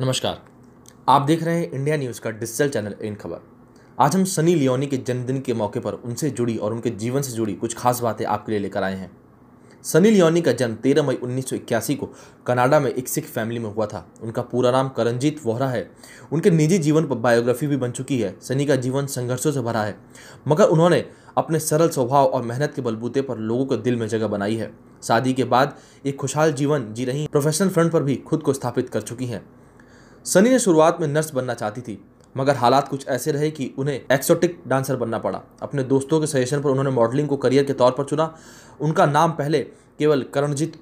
नमस्कार आप देख रहे हैं इंडिया न्यूज़ का डिजिटल चैनल इन खबर आज हम सनी लियोनी के जन्मदिन के मौके पर उनसे जुड़ी और उनके जीवन से जुड़ी कुछ खास बातें आपके लिए लेकर आए हैं सनी लियोनी का जन्म 13 मई 1981 को कनाडा में एक सिख फैमिली में हुआ था उनका पूरा नाम करणजीत वोहरा है उनके निजी जीवन पर बायोग्राफी भी बन चुकी है सनी का जीवन संघर्षों से भरा है मगर उन्होंने अपने सरल स्वभाव और मेहनत के बलबूते पर लोगों के दिल में जगह बनाई है शादी के बाद एक खुशहाल जीवन जी रही प्रोफेशनल फ्रंट पर भी खुद को स्थापित कर चुकी हैं सनी ने शुरुआत में नर्स बनना चाहती थी मगर हालात कुछ ऐसे रहे कि उन्हें एक्सोटिक डांसर बनना पड़ा अपने दोस्तों के सजेशन पर उन्होंने मॉडलिंग को करियर के तौर पर चुना उनका नाम पहले केवल करणजीत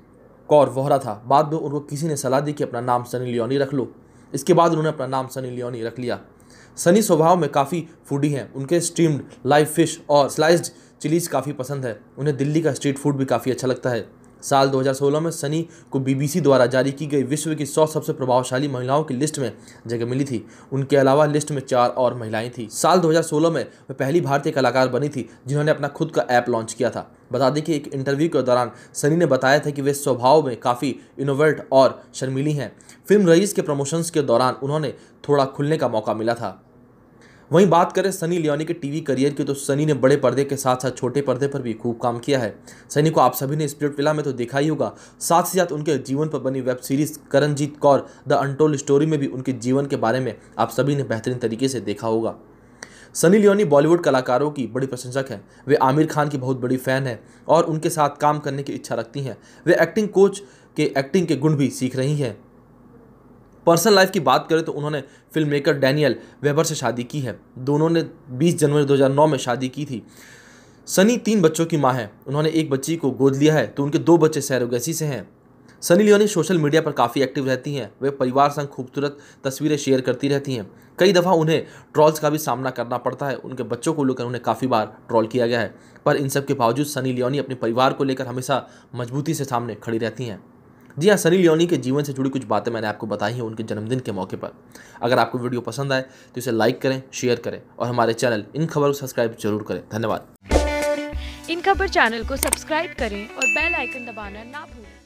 कौर वोहरा था बाद में उनको किसी ने सलाह दी कि अपना नाम सनी लियोनी रख लो इसके बाद उन्होंने अपना नाम सनी लियोनी रख लिया सनी स्वभाव में काफ़ी फूडी हैं उनके स्टीम्ड लाइव फिश और स्लाइस्ड चिलीज काफ़ी पसंद है उन्हें दिल्ली का स्ट्रीट फूड भी काफ़ी अच्छा लगता है साल 2016 में सनी को बीबीसी द्वारा जारी की गई विश्व की 100 सबसे प्रभावशाली महिलाओं की लिस्ट में जगह मिली थी उनके अलावा लिस्ट में चार और महिलाएं थीं साल 2016 में वह पहली भारतीय कलाकार बनी थी जिन्होंने अपना खुद का ऐप लॉन्च किया था बता दें कि एक इंटरव्यू के दौरान सनी ने बताया था कि वे स्वभाव में काफ़ी इनोवेट और शर्मिली हैं फिल्म रईस के प्रमोशंस के दौरान उन्होंने थोड़ा खुलने का मौका मिला था वहीं बात करें सनी लियोनी के टीवी करियर की तो सनी ने बड़े पर्दे के साथ साथ छोटे पर्दे पर भी खूब काम किया है सनी को आप सभी ने स्पिरिट विला में तो देखा ही होगा साथ ही साथ उनके जीवन पर बनी web series Karenjit Kaur the untold story में भी उनके जीवन के बारे में आप सभी ने बेहतरीन तरीके से देखा होगा सनी लियोनी बॉलीवुड कलाकारों की बड़ी प्रशंसक हैं वे आमिर खान की बहुत बड़ी फ़ैन हैं और उनके साथ काम करने की इच्छा रखती हैं वे एक्टिंग कोच के एक्टिंग के गुण भी सीख रही हैं पर्सनल लाइफ की बात करें तो उन्होंने फिल्म मेकर डैनियल वेबर से शादी की है दोनों ने 20 जनवरी 2009 में शादी की थी सनी तीन बच्चों की माँ है उन्होंने एक बच्ची को गोद लिया है तो उनके दो बच्चे सैरोगेसी से हैं सनी लियोनी सोशल मीडिया पर काफ़ी एक्टिव रहती हैं वे परिवार संग खूबसूरत तस्वीरें शेयर करती रहती हैं कई दफ़ा उन्हें ट्रॉल्स का भी सामना करना पड़ता है उनके बच्चों को लेकर उन्हें काफ़ी बार ट्रॉल किया गया है पर इन सब के बावजूद सनी लियोनी अपने परिवार को लेकर हमेशा मजबूती से सामने खड़ी रहती हैं जी हाँ सनी लियोनी के जीवन से जुड़ी कुछ बातें मैंने आपको बताई हैं उनके जन्मदिन के मौके पर अगर आपको वीडियो पसंद आए तो इसे लाइक करें शेयर करें और हमारे चैनल इन खबर को सब्सक्राइब जरूर करें धन्यवाद इन खबर चैनल को सब्सक्राइब करें और बेल आइकन दबाना ना भूलें